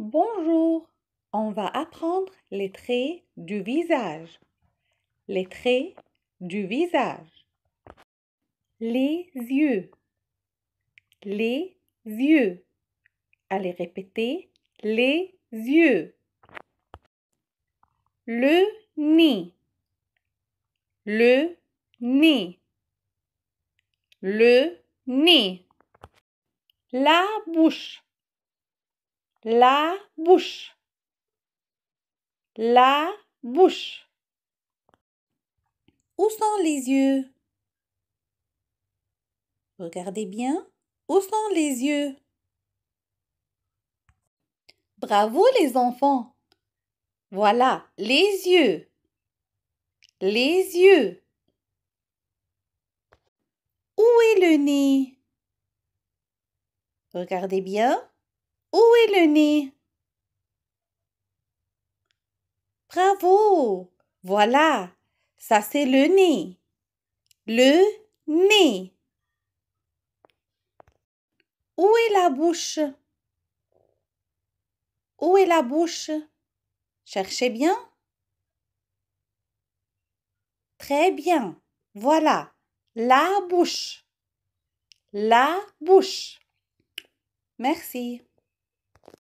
Bonjour, on va apprendre les traits du visage. Les traits du visage. Les yeux. Les yeux. Allez répéter les yeux. Le nez. Le nez. Le nez. La bouche la bouche. La bouche. Où sont les yeux Regardez bien. Où sont les yeux Bravo les enfants. Voilà, les yeux. Les yeux. Où est le nez Regardez bien. Où est le nez Bravo Voilà, ça c'est le nez. Le nez. Où est la bouche Où est la bouche Cherchez bien. Très bien. Voilà. La bouche. La bouche. Merci.